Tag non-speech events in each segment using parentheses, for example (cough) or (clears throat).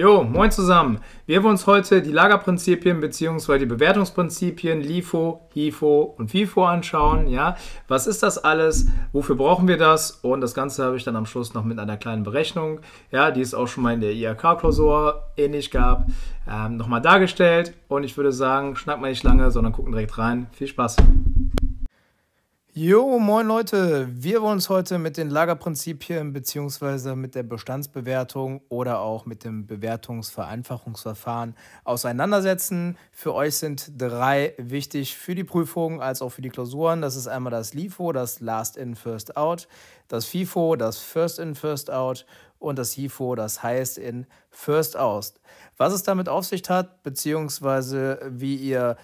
Jo, moin zusammen. Wir wollen uns heute die Lagerprinzipien bzw. die Bewertungsprinzipien LIFO, HIFO und FIFO anschauen. Ja, was ist das alles? Wofür brauchen wir das? Und das Ganze habe ich dann am Schluss noch mit einer kleinen Berechnung, ja, die es auch schon mal in der IHK-Klausur ähnlich gab, ähm, nochmal dargestellt. Und ich würde sagen, schnack mal nicht lange, sondern gucken direkt rein. Viel Spaß. Jo, moin Leute, wir wollen uns heute mit den Lagerprinzipien bzw. mit der Bestandsbewertung oder auch mit dem Bewertungsvereinfachungsverfahren auseinandersetzen. Für euch sind drei wichtig für die Prüfung als auch für die Klausuren. Das ist einmal das LIFO, das Last in First Out, das FIFO, das First in First Out und das HIFO, das Highest in First Out. Was es damit auf sich hat bzw. wie ihr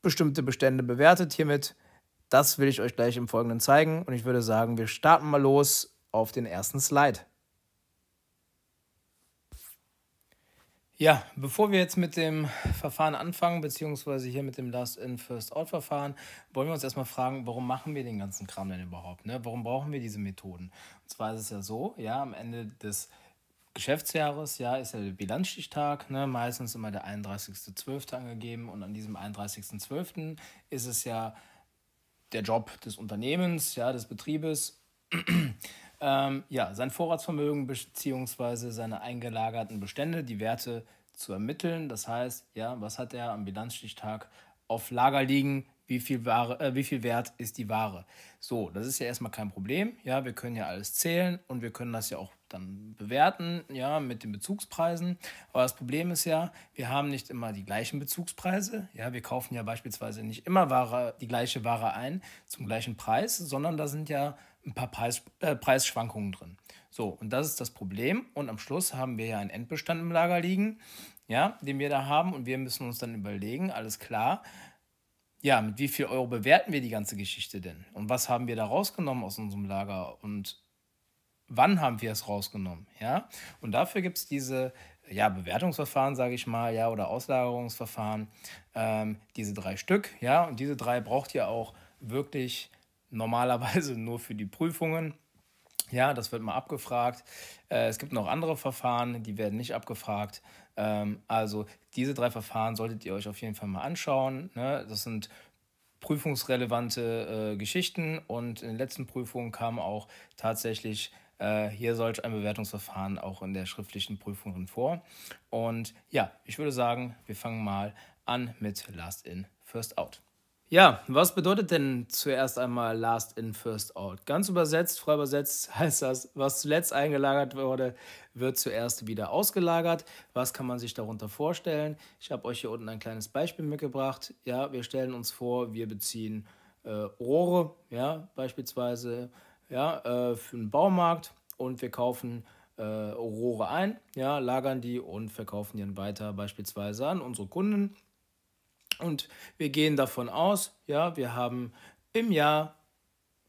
bestimmte Bestände bewertet hiermit das will ich euch gleich im Folgenden zeigen und ich würde sagen, wir starten mal los auf den ersten Slide. Ja, bevor wir jetzt mit dem Verfahren anfangen, beziehungsweise hier mit dem Last-In-First-Out-Verfahren, wollen wir uns erstmal fragen, warum machen wir den ganzen Kram denn überhaupt? Ne? Warum brauchen wir diese Methoden? Und zwar ist es ja so, ja, am Ende des Geschäftsjahres, ja, ist ja der Bilanzstichtag, ne, meistens immer der 31.12. angegeben und an diesem 31.12. ist es ja der Job des Unternehmens, ja, des Betriebes, (clears throat) ähm, ja, sein Vorratsvermögen bzw. seine eingelagerten Bestände, die Werte zu ermitteln. Das heißt, ja, was hat er am Bilanzstichtag auf Lager liegen? Wie viel, Ware, äh, wie viel Wert ist die Ware? So, das ist ja erstmal kein Problem. Ja, wir können ja alles zählen und wir können das ja auch dann bewerten, ja, mit den Bezugspreisen. Aber das Problem ist ja, wir haben nicht immer die gleichen Bezugspreise. Ja, wir kaufen ja beispielsweise nicht immer Ware, die gleiche Ware ein zum gleichen Preis, sondern da sind ja ein paar Preis, äh, Preisschwankungen drin. So, und das ist das Problem. Und am Schluss haben wir ja einen Endbestand im Lager liegen, ja, den wir da haben. Und wir müssen uns dann überlegen, alles klar, ja, mit wie viel Euro bewerten wir die ganze Geschichte denn? Und was haben wir da rausgenommen aus unserem Lager? Und wann haben wir es rausgenommen, ja? Und dafür gibt es diese ja, Bewertungsverfahren, sage ich mal, ja, oder Auslagerungsverfahren, ähm, diese drei Stück, ja, und diese drei braucht ihr auch wirklich normalerweise (laughs) nur für die Prüfungen. Ja, das wird mal abgefragt. Äh, es gibt noch andere Verfahren, die werden nicht abgefragt. Ähm, also diese drei Verfahren solltet ihr euch auf jeden Fall mal anschauen. Ne? Das sind prüfungsrelevante äh, Geschichten und in den letzten Prüfungen kam auch tatsächlich äh, hier solch ein Bewertungsverfahren auch in der schriftlichen Prüfung drin vor. Und ja, ich würde sagen, wir fangen mal an mit Last in, First out. Ja, was bedeutet denn zuerst einmal Last in, First out? Ganz übersetzt, frei übersetzt (laughs) heißt das, was zuletzt eingelagert wurde, wird zuerst wieder ausgelagert. Was kann man sich darunter vorstellen? Ich habe euch hier unten ein kleines Beispiel mitgebracht. Ja, wir stellen uns vor, wir beziehen äh, Rohre, ja, beispielsweise ja, äh, für den Baumarkt und wir kaufen äh, Rohre ein, ja, lagern die und verkaufen die dann weiter beispielsweise an unsere Kunden. Und wir gehen davon aus, ja, wir haben im Jahr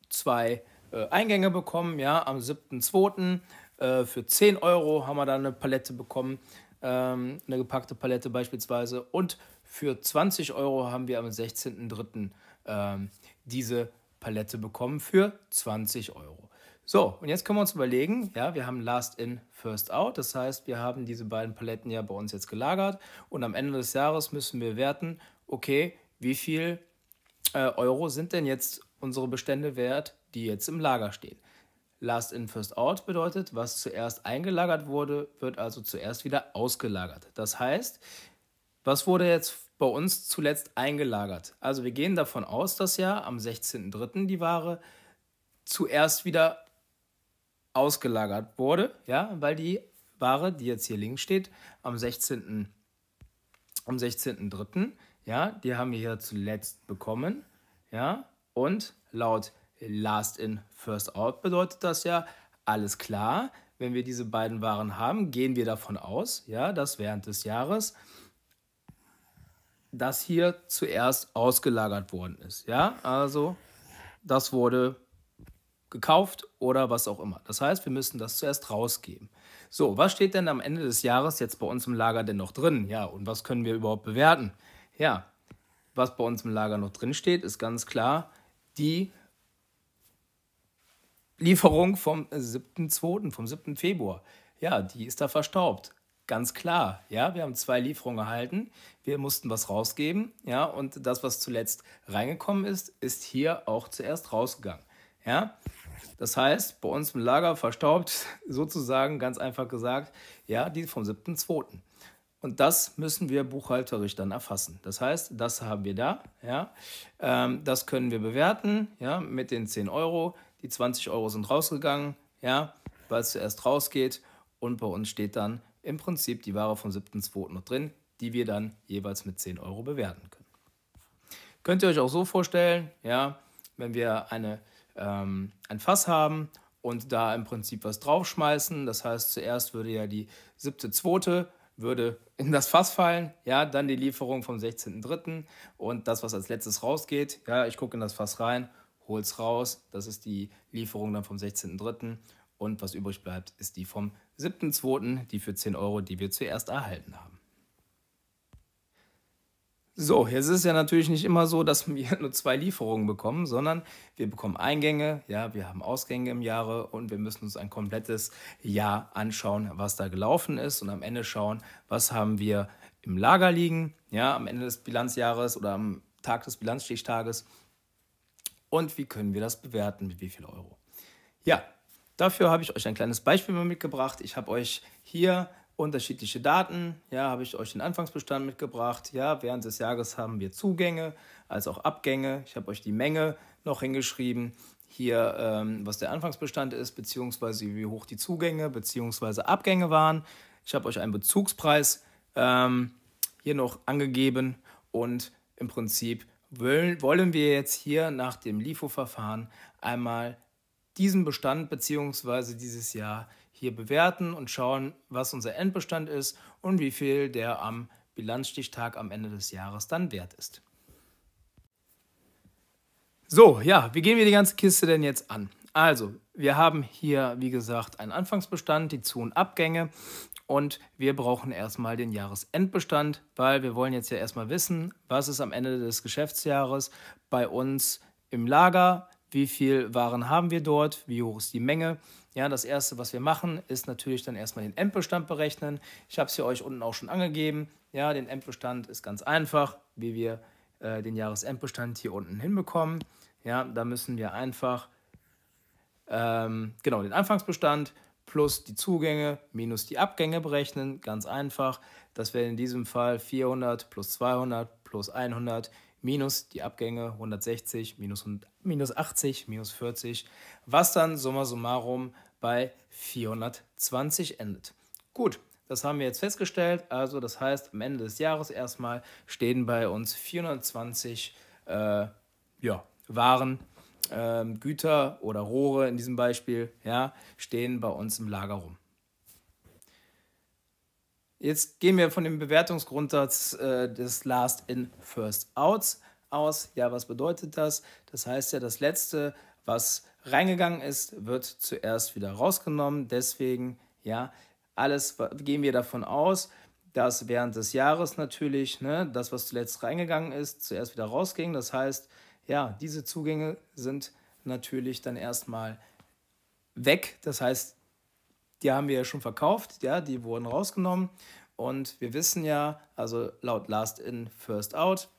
zwei äh, Eingänge bekommen, ja, am 7.2. Äh, für 10 Euro haben wir dann eine Palette bekommen, ähm, eine gepackte Palette beispielsweise. Und für 20 Euro haben wir am 16.3. Ähm, diese Palette bekommen für 20 Euro. So, und jetzt können wir uns überlegen, ja, wir haben Last in, First out, das heißt, wir haben diese beiden Paletten ja bei uns jetzt gelagert und am Ende des Jahres müssen wir werten, okay, wie viel äh, Euro sind denn jetzt unsere Bestände wert, die jetzt im Lager stehen. Last in, first out bedeutet, was zuerst eingelagert wurde, wird also zuerst wieder ausgelagert. Das heißt, was wurde jetzt bei uns zuletzt eingelagert. Also wir gehen davon aus, dass ja am 16.03. die Ware zuerst wieder ausgelagert wurde, ja, weil die Ware, die jetzt hier links steht, am 16. am 16.03., ja, die haben wir hier zuletzt bekommen, ja, und laut Last in, First out bedeutet das ja, alles klar, wenn wir diese beiden Waren haben, gehen wir davon aus, ja, dass während des Jahres das hier zuerst ausgelagert worden ist. Ja, also das wurde gekauft oder was auch immer. Das heißt, wir müssen das zuerst rausgeben. So, was steht denn am Ende des Jahres jetzt bei uns im Lager denn noch drin? Ja, und was können wir überhaupt bewerten? Ja, was bei uns im Lager noch drin steht, ist ganz klar die Lieferung vom 7.2., vom 7. Februar. Ja, die ist da verstaubt. Ganz klar, ja, wir haben zwei Lieferungen erhalten, wir mussten was rausgeben, ja, und das, was zuletzt reingekommen ist, ist hier auch zuerst rausgegangen, ja. Das heißt, bei uns im Lager verstaubt, (laughs) sozusagen, ganz einfach gesagt, ja, die vom 7.2. Und das müssen wir buchhalterisch dann erfassen. Das heißt, das haben wir da, ja, ähm, das können wir bewerten, ja, mit den 10 Euro, die 20 Euro sind rausgegangen, ja, weil es zuerst rausgeht und bei uns steht dann im Prinzip die Ware vom 7.2. noch drin, die wir dann jeweils mit 10 Euro bewerten können. Könnt ihr euch auch so vorstellen, ja, wenn wir eine, ähm, ein Fass haben und da im Prinzip was draufschmeißen, das heißt zuerst würde ja die 7.2 würde in das Fass fallen, ja, dann die Lieferung vom 16.3. und das, was als letztes rausgeht, ja, ich gucke in das Fass rein, hol's raus, das ist die Lieferung dann vom 16.3. und was übrig bleibt, ist die vom 7.2. 7.2. die für 10 Euro, die wir zuerst erhalten haben. So, jetzt ist es ja natürlich nicht immer so, dass wir (laughs) nur zwei Lieferungen bekommen, sondern wir bekommen Eingänge, ja, wir haben Ausgänge im Jahre und wir müssen uns ein komplettes Jahr anschauen, was da gelaufen ist und am Ende schauen, was haben wir im Lager liegen, ja, am Ende des Bilanzjahres oder am Tag des Bilanzstichtages und wie können wir das bewerten, mit wie viel Euro. Ja, Dafür habe ich euch ein kleines Beispiel mitgebracht. Ich habe euch hier unterschiedliche Daten. Ja, habe ich euch den Anfangsbestand mitgebracht. Ja, während des Jahres haben wir Zugänge als auch Abgänge. Ich habe euch die Menge noch hingeschrieben. Hier, ähm, was der Anfangsbestand ist, beziehungsweise wie hoch die Zugänge beziehungsweise Abgänge waren. Ich habe euch einen Bezugspreis ähm, hier noch angegeben und im Prinzip wollen wir jetzt hier nach dem LIFO-Verfahren einmal diesen Bestand bzw. dieses Jahr hier bewerten und schauen, was unser Endbestand ist und wie viel der am Bilanzstichtag am Ende des Jahres dann wert ist. So, ja, wie gehen wir die ganze Kiste denn jetzt an? Also, wir haben hier, wie gesagt, einen Anfangsbestand, die Zu- und Abgänge und wir brauchen erstmal den Jahresendbestand, weil wir wollen jetzt ja erstmal wissen, was ist am Ende des Geschäftsjahres bei uns im Lager, wie viel Waren haben wir dort, wie hoch ist die Menge. Ja, das erste, was wir machen, ist natürlich dann erstmal den Endbestand berechnen. Ich habe es hier euch unten auch schon angegeben. Ja, den Endbestand ist ganz einfach, wie wir äh, den Jahresendbestand hier unten hinbekommen. Ja, da müssen wir einfach ähm, genau den Anfangsbestand plus die Zugänge minus die Abgänge berechnen. Ganz einfach. Das wäre in diesem Fall 400 plus 200 plus 100 minus die Abgänge 160, minus, minus 80, minus 40, was dann summa summarum bei 420 endet. Gut, das haben wir jetzt festgestellt. Also das heißt, am Ende des Jahres erstmal stehen bei uns 420 äh, ja, Waren, äh, Güter oder Rohre in diesem Beispiel, ja, stehen bei uns im Lager rum. Jetzt gehen wir von dem Bewertungsgrundsatz äh, des Last in First Outs aus. Ja, was bedeutet das? Das heißt ja, das Letzte, was reingegangen ist, wird zuerst wieder rausgenommen. Deswegen, ja, alles gehen wir davon aus, dass während des Jahres natürlich ne, das, was zuletzt reingegangen ist, zuerst wieder rausging. Das heißt, ja, diese Zugänge sind natürlich dann erstmal weg. Das heißt, die haben wir ja schon verkauft, ja, die wurden rausgenommen. Und wir wissen ja, also laut Last In, First Out,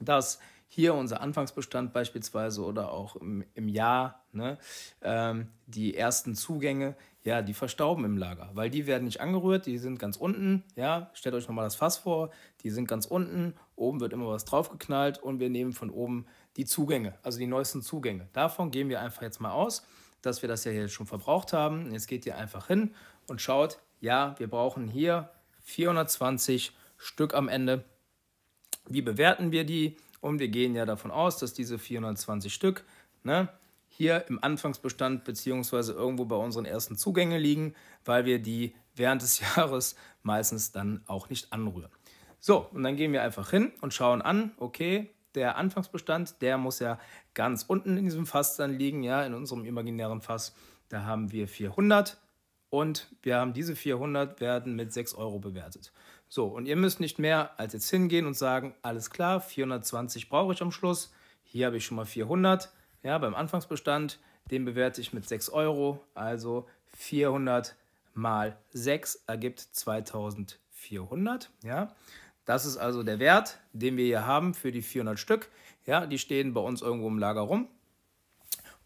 dass hier unser Anfangsbestand beispielsweise oder auch im, im Jahr ne, ähm, die ersten Zugänge, ja, die verstauben im Lager, weil die werden nicht angerührt, die sind ganz unten, ja, stellt euch nochmal das Fass vor, die sind ganz unten, oben wird immer was draufgeknallt und wir nehmen von oben die Zugänge, also die neuesten Zugänge. Davon gehen wir einfach jetzt mal aus dass wir das ja jetzt schon verbraucht haben. Jetzt geht ihr einfach hin und schaut, ja, wir brauchen hier 420 Stück am Ende. Wie bewerten wir die? Und wir gehen ja davon aus, dass diese 420 Stück ne, hier im Anfangsbestand bzw. irgendwo bei unseren ersten Zugängen liegen, weil wir die während des (laughs) Jahres meistens dann auch nicht anrühren. So, und dann gehen wir einfach hin und schauen an, okay, der Anfangsbestand, der muss ja ganz unten in diesem Fass dann liegen, ja, in unserem imaginären Fass. Da haben wir 400 und wir haben diese 400 werden mit 6 Euro bewertet. So, und ihr müsst nicht mehr als jetzt hingehen und sagen, alles klar, 420 brauche ich am Schluss. Hier habe ich schon mal 400, ja, beim Anfangsbestand, den bewerte ich mit 6 Euro, also 400 mal 6 ergibt 2400, ja. Das ist also der Wert, den wir hier haben für die 400 Stück. Ja, die stehen bei uns irgendwo im Lager rum.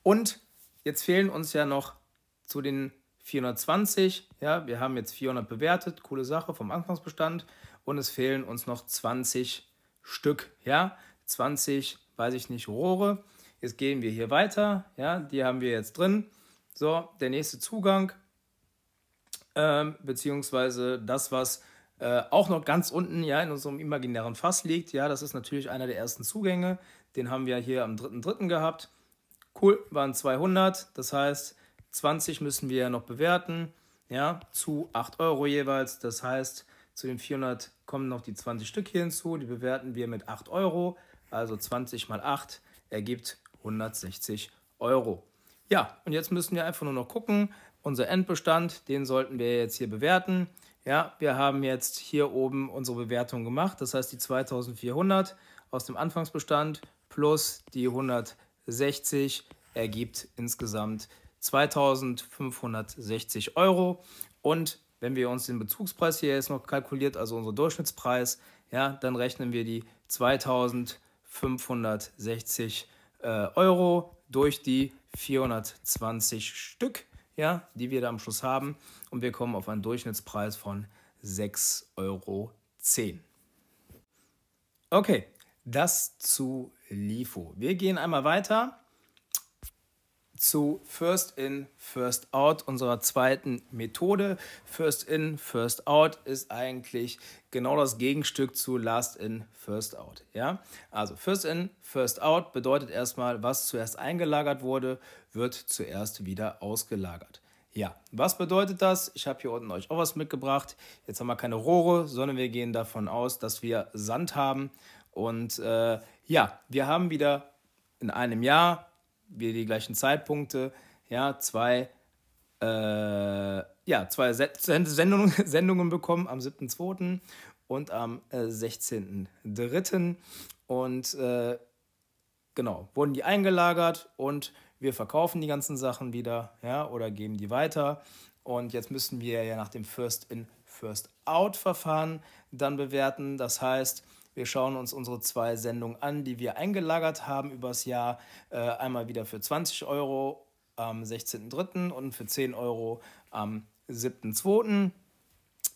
Und jetzt fehlen uns ja noch zu den 420. Ja, wir haben jetzt 400 bewertet, coole Sache vom Anfangsbestand. Und es fehlen uns noch 20 Stück. Ja, 20, weiß ich nicht, Rohre. Jetzt gehen wir hier weiter. Ja, die haben wir jetzt drin. So, der nächste Zugang, ähm, beziehungsweise das, was äh, auch noch ganz unten ja, in unserem imaginären Fass liegt. Ja, das ist natürlich einer der ersten Zugänge. Den haben wir hier am 3.3. gehabt. Cool, waren 200. Das heißt, 20 müssen wir ja noch bewerten. Ja, zu 8 Euro jeweils. Das heißt, zu den 400 kommen noch die 20 Stück hier hinzu. Die bewerten wir mit 8 Euro. Also 20 mal 8 ergibt 160 Euro. Ja, und jetzt müssen wir einfach nur noch gucken. Unser Endbestand, den sollten wir jetzt hier bewerten. Ja, wir haben jetzt hier oben unsere Bewertung gemacht. Das heißt, die 2400 aus dem Anfangsbestand plus die 160 ergibt insgesamt 2560 Euro. Und wenn wir uns den Bezugspreis hier jetzt noch kalkuliert, also unseren Durchschnittspreis, ja, dann rechnen wir die 2560 äh, Euro durch die 420 Stück, ja, die wir da am Schluss haben und wir kommen auf einen Durchschnittspreis von 6,10 Euro. Okay, das zu LIFO. Wir gehen einmal weiter zu First In, First Out, unserer zweiten Methode. First In, First Out ist eigentlich genau das Gegenstück zu Last In, First Out. Ja? Also First In, First Out bedeutet erstmal, was zuerst eingelagert wurde, wird zuerst wieder ausgelagert. Ja, was bedeutet das? Ich habe hier unten euch auch was mitgebracht. Jetzt haben wir keine Rohre, sondern wir gehen davon aus, dass wir Sand haben. Und äh, ja, wir haben wieder in einem Jahr wieder die gleichen Zeitpunkte. Ja, zwei, äh, ja, zwei Sendungen, (laughs) Sendungen bekommen am 7.2. und am äh, 16.3. Und äh, genau, wurden die eingelagert und wir verkaufen die ganzen Sachen wieder ja, oder geben die weiter. Und jetzt müssen wir ja nach dem First-in, First-out-Verfahren dann bewerten. Das heißt, wir schauen uns unsere zwei Sendungen an, die wir eingelagert haben übers Jahr. Äh, einmal wieder für 20 Euro am 16.03. und für 10 Euro am 7.02.,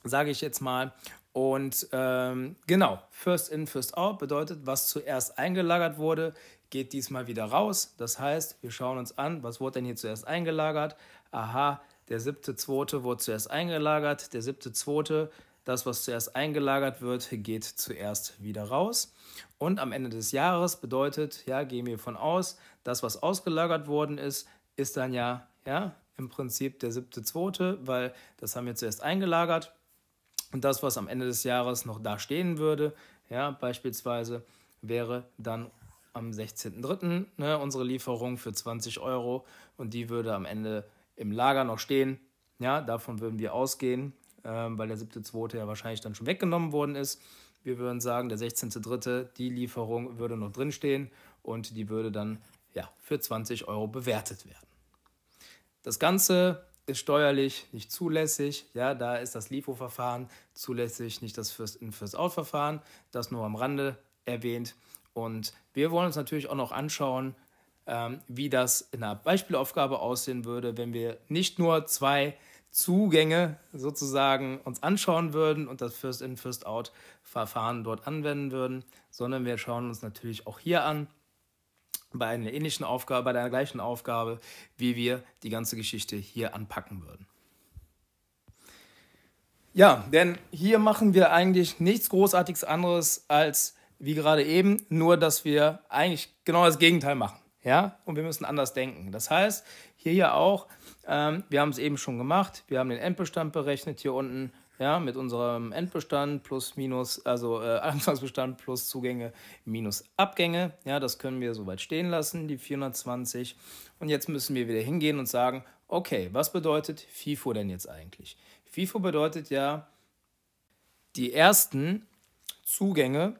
sage ich jetzt mal. Und ähm, genau, First in, First out bedeutet, was zuerst eingelagert wurde, geht diesmal wieder raus. Das heißt, wir schauen uns an, was wurde denn hier zuerst eingelagert. Aha, der siebte, zweite wurde zuerst eingelagert. Der siebte, zweite, das, was zuerst eingelagert wird, geht zuerst wieder raus. Und am Ende des Jahres bedeutet, ja, gehen wir von aus, das, was ausgelagert worden ist, ist dann ja, ja, im Prinzip der siebte, zweite, weil das haben wir zuerst eingelagert. Und das, was am Ende des Jahres noch da stehen würde, ja, beispielsweise, wäre dann am 16.03. Ne, unsere Lieferung für 20 Euro und die würde am Ende im Lager noch stehen. Ja, davon würden wir ausgehen, ähm, weil der 7.2. ja wahrscheinlich dann schon weggenommen worden ist. Wir würden sagen, der 16.3., die Lieferung würde noch drinstehen und die würde dann ja, für 20 Euro bewertet werden. Das Ganze ist steuerlich nicht zulässig. Ja, da ist das LIFO-Verfahren zulässig, nicht das First-In-First-Out-Verfahren. Das nur am Rande erwähnt. Und wir wollen uns natürlich auch noch anschauen, ähm, wie das in einer Beispielaufgabe aussehen würde, wenn wir nicht nur zwei Zugänge sozusagen uns anschauen würden und das First-in, First-out-Verfahren dort anwenden würden, sondern wir schauen uns natürlich auch hier an, bei einer ähnlichen Aufgabe, bei einer gleichen Aufgabe, wie wir die ganze Geschichte hier anpacken würden. Ja, denn hier machen wir eigentlich nichts Großartiges anderes als wie gerade eben, nur dass wir eigentlich genau das Gegenteil machen. Ja? Und wir müssen anders denken. Das heißt, hier ja auch, ähm, wir haben es eben schon gemacht, wir haben den Endbestand berechnet hier unten. Ja, mit unserem Endbestand plus minus, also äh, (laughs) Anfangsbestand plus Zugänge minus Abgänge. Ja, das können wir soweit stehen lassen, die 420. Und jetzt müssen wir wieder hingehen und sagen, okay, was bedeutet FIFO denn jetzt eigentlich? FIFO bedeutet ja, die ersten Zugänge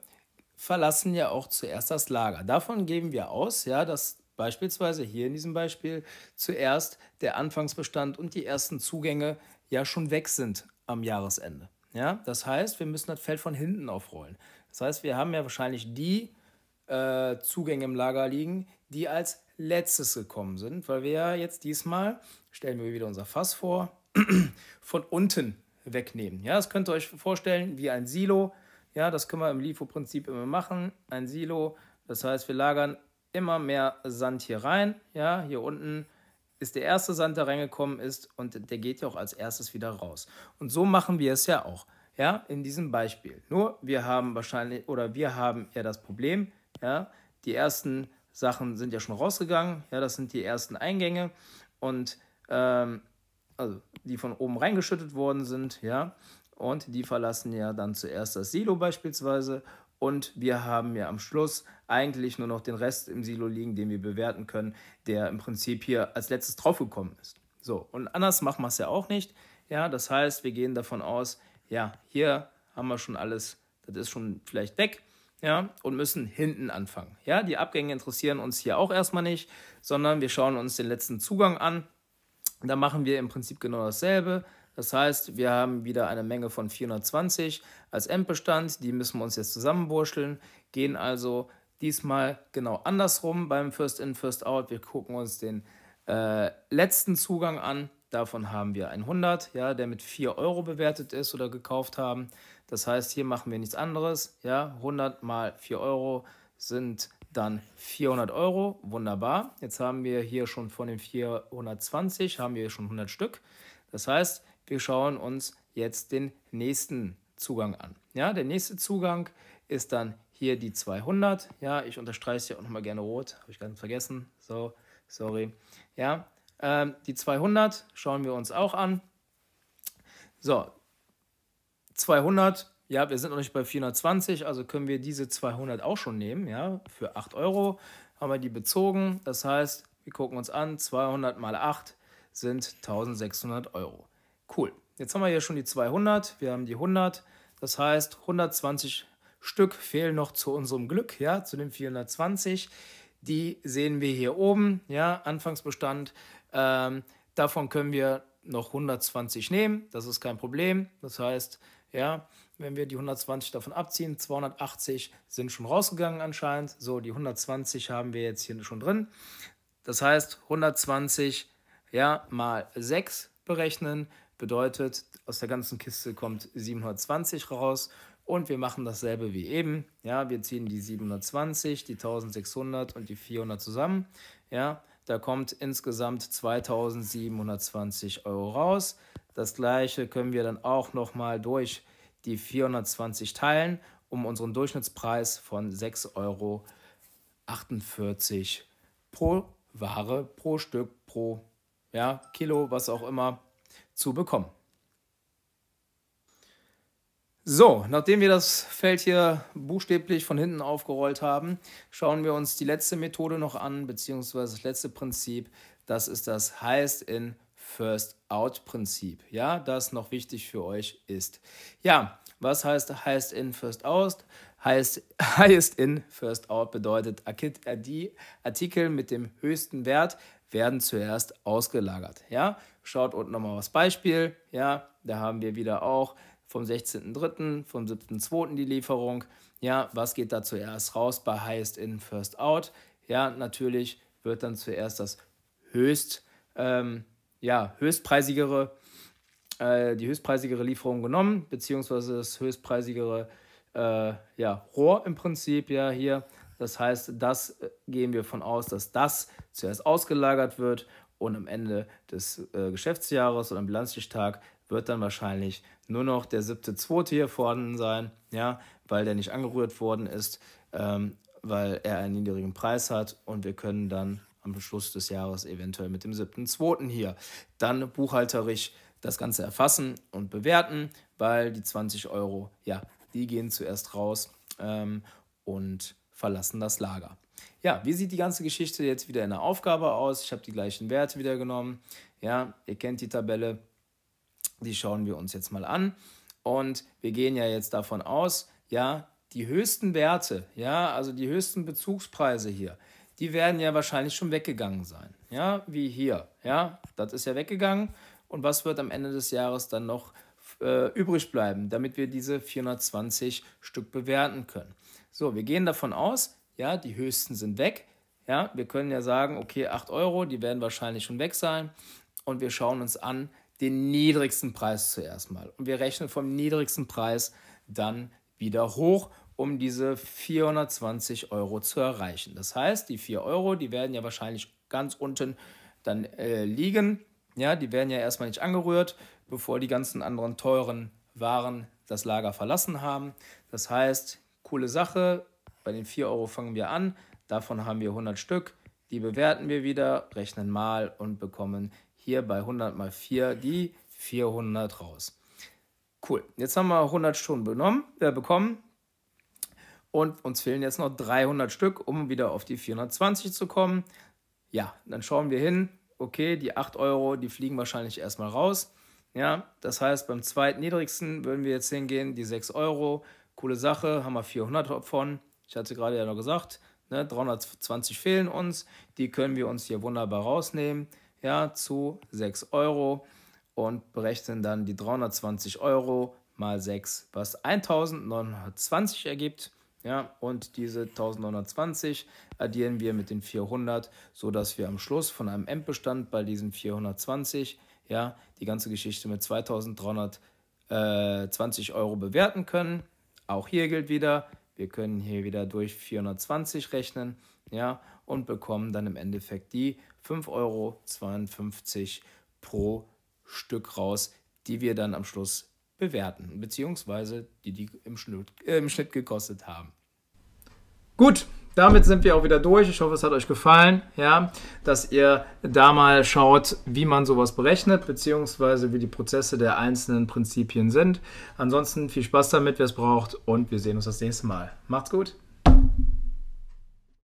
verlassen ja auch zuerst das Lager. Davon geben wir aus, ja, dass beispielsweise hier in diesem Beispiel zuerst der Anfangsbestand und die ersten Zugänge ja schon weg sind am Jahresende. Ja, das heißt, wir müssen das Feld von hinten aufrollen. Das heißt, wir haben ja wahrscheinlich die äh, Zugänge im Lager liegen, die als letztes gekommen sind, weil wir ja jetzt diesmal, stellen wir wieder unser Fass vor, (clears throat) von unten wegnehmen. Ja, das könnt ihr euch vorstellen wie ein Silo, ja, das können wir im LIFO-Prinzip immer machen. Ein Silo, das heißt, wir lagern immer mehr Sand hier rein. Ja, hier unten ist der erste Sand, der reingekommen ist und der geht ja auch als erstes wieder raus. Und so machen wir es ja auch. Ja, in diesem Beispiel. Nur wir haben wahrscheinlich oder wir haben ja das Problem, ja, die ersten Sachen sind ja schon rausgegangen. Ja, das sind die ersten Eingänge und ähm, also die von oben reingeschüttet worden sind, ja und die verlassen ja dann zuerst das Silo beispielsweise und wir haben ja am Schluss eigentlich nur noch den Rest im Silo liegen, den wir bewerten können, der im Prinzip hier als letztes draufgekommen ist. So, und anders machen wir es ja auch nicht. Ja, das heißt, wir gehen davon aus, ja, hier haben wir schon alles, das ist schon vielleicht weg, ja, und müssen hinten anfangen. Ja, die Abgänge interessieren uns hier auch erstmal nicht, sondern wir schauen uns den letzten Zugang an. Da machen wir im Prinzip genau dasselbe, das heißt, wir haben wieder eine Menge von 420 als Endbestand. Die müssen wir uns jetzt zusammenwurscheln, gehen also diesmal genau andersrum beim First In, First Out. Wir gucken uns den äh, letzten Zugang an. Davon haben wir 100, ja, der mit 4 Euro bewertet ist oder gekauft haben. Das heißt, hier machen wir nichts anderes. Ja, 100 mal 4 Euro sind dann 400 Euro. Wunderbar. Jetzt haben wir hier schon von den 420, haben wir schon 100 Stück. Das heißt, wir schauen uns jetzt den nächsten Zugang an. Ja, der nächste Zugang ist dann hier die 200. Ja, ich unterstreiche es hier auch nochmal gerne rot, habe ich ganz vergessen. So, sorry. Ja, ähm, die 200 schauen wir uns auch an. So, 200, ja, wir sind noch nicht bei 420, also können wir diese 200 auch schon nehmen, ja, für 8 Euro haben wir die bezogen. Das heißt, wir gucken uns an, 200 mal 8 sind 1600 Euro. Cool. Jetzt haben wir hier schon die 200, wir haben die 100, das heißt 120 Stück fehlen noch zu unserem Glück, ja, zu den 420. Die sehen wir hier oben, ja, Anfangsbestand. Ähm, davon können wir noch 120 nehmen, das ist kein Problem. Das heißt, ja, wenn wir die 120 davon abziehen, 280 sind schon rausgegangen anscheinend. So, die 120 haben wir jetzt hier schon drin. Das heißt, 120 ja, mal 6 berechnen, Bedeutet, aus der ganzen Kiste kommt 720 raus und wir machen dasselbe wie eben. Ja, wir ziehen die 720, die 1600 und die 400 zusammen. Ja, da kommt insgesamt 2720 Euro raus. Das gleiche können wir dann auch nochmal durch die 420 teilen, um unseren Durchschnittspreis von 6,48 Euro pro Ware, pro Stück, pro ja, Kilo, was auch immer, zu bekommen. So, nachdem wir das Feld hier buchstäblich von hinten aufgerollt haben, schauen wir uns die letzte Methode noch an, beziehungsweise das letzte Prinzip. Das ist das Highest in First Out Prinzip. Ja, das noch wichtig für euch ist. Ja, was heißt Highest in First Out? Highest, (laughs) highest in First Out bedeutet, äh, die Artikel mit dem höchsten Wert werden zuerst ausgelagert. Ja, Schaut unten nochmal das Beispiel. Ja, da haben wir wieder auch vom 16.03., vom 7.02. die Lieferung. Ja, was geht da zuerst raus bei Highest In, First Out? Ja, natürlich wird dann zuerst das höchst, ähm, ja, höchstpreisigere, äh, die höchstpreisigere Lieferung genommen, beziehungsweise das höchstpreisigere äh, ja, Rohr im Prinzip ja hier. Das heißt, das äh, gehen wir von aus, dass das zuerst ausgelagert wird und am Ende des äh, Geschäftsjahres oder am Bilanzstichtag wird dann wahrscheinlich nur noch der siebte, zweite hier vorhanden sein, ja, weil der nicht angerührt worden ist, ähm, weil er einen niedrigen Preis hat und wir können dann am Schluss des Jahres eventuell mit dem siebten, zweiten hier dann buchhalterisch das Ganze erfassen und bewerten, weil die 20 Euro, ja, die gehen zuerst raus ähm, und verlassen das Lager ja, wie sieht die ganze Geschichte jetzt wieder in der Aufgabe aus? Ich habe die gleichen Werte wieder genommen. Ja, ihr kennt die Tabelle. Die schauen wir uns jetzt mal an. Und wir gehen ja jetzt davon aus, ja, die höchsten Werte, ja, also die höchsten Bezugspreise hier, die werden ja wahrscheinlich schon weggegangen sein. Ja, wie hier. Ja, das ist ja weggegangen. Und was wird am Ende des Jahres dann noch äh, übrig bleiben, damit wir diese 420 Stück bewerten können? So, wir gehen davon aus, ja, die höchsten sind weg. Ja, wir können ja sagen, okay, 8 Euro, die werden wahrscheinlich schon weg sein. Und wir schauen uns an den niedrigsten Preis zuerst mal. Und wir rechnen vom niedrigsten Preis dann wieder hoch, um diese 420 Euro zu erreichen. Das heißt, die 4 Euro, die werden ja wahrscheinlich ganz unten dann äh, liegen. Ja, die werden ja erstmal nicht angerührt, bevor die ganzen anderen teuren Waren das Lager verlassen haben. Das heißt, coole Sache, bei den 4 Euro fangen wir an. Davon haben wir 100 Stück. Die bewerten wir wieder, rechnen mal und bekommen hier bei 100 mal 4 die 400 raus. Cool. Jetzt haben wir 100 Stunden benommen, äh, bekommen. Und uns fehlen jetzt noch 300 Stück, um wieder auf die 420 zu kommen. Ja, dann schauen wir hin. Okay, die 8 Euro, die fliegen wahrscheinlich erstmal raus. Ja, das heißt, beim zweitniedrigsten würden wir jetzt hingehen, die 6 Euro. Coole Sache, haben wir 400 davon, ich hatte gerade ja noch gesagt, ne, 320 fehlen uns. Die können wir uns hier wunderbar rausnehmen. Ja, zu 6 Euro und berechnen dann die 320 Euro mal 6, was 1920 ergibt. Ja, und diese 1920 addieren wir mit den 400, sodass wir am Schluss von einem Endbestand bei diesen 420 ja, die ganze Geschichte mit 2320 Euro bewerten können. Auch hier gilt wieder, wir können hier wieder durch 420 rechnen ja, und bekommen dann im Endeffekt die 5,52 Euro pro Stück raus, die wir dann am Schluss bewerten, beziehungsweise die die im Schnitt, äh, im Schnitt gekostet haben. Gut, damit sind wir auch wieder durch. Ich hoffe, es hat euch gefallen, ja, dass ihr da mal schaut, wie man sowas berechnet, beziehungsweise wie die Prozesse der einzelnen Prinzipien sind. Ansonsten viel Spaß damit, wer es braucht, und wir sehen uns das nächste Mal. Macht's gut!